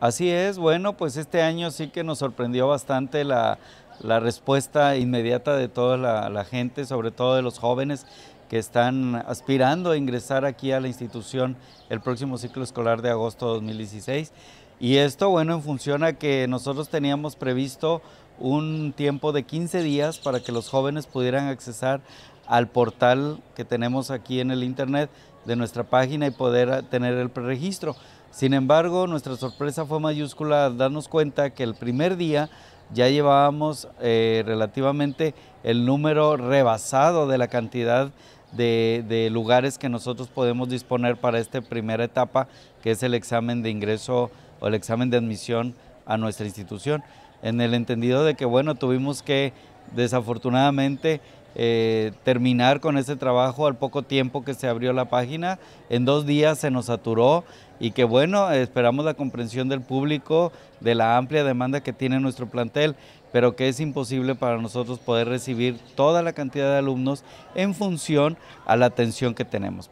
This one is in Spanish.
Así es, bueno, pues este año sí que nos sorprendió bastante la, respuesta inmediata de toda la, gente, sobre todo de los jóvenes que están aspirando a ingresar aquí a la institución el próximo ciclo escolar de agosto de 2016. Y esto, bueno, en función a que nosotros teníamos previsto un tiempo de 15 días para que los jóvenes pudieran accesar al portal que tenemos aquí en el internet de nuestra página y poder tener el preregistro. Sin embargo, nuestra sorpresa fue mayúscula darnos cuenta que el primer día ya llevábamos eh, relativamente el número rebasado de la cantidad de, de, lugares que nosotros podemos disponer para esta primera etapa, que es el examen de ingreso o el examen de admisión a nuestra institución, en el entendido de que, bueno, tuvimos que, desafortunadamente, eh, terminar con ese trabajo al poco tiempo que se abrió la página. En dos días se nos saturó y que bueno, esperamos la comprensión del público de la amplia demanda que tiene nuestro plantel, pero que es imposible para nosotros poder recibir toda la cantidad de alumnos en función a la atención que tenemos.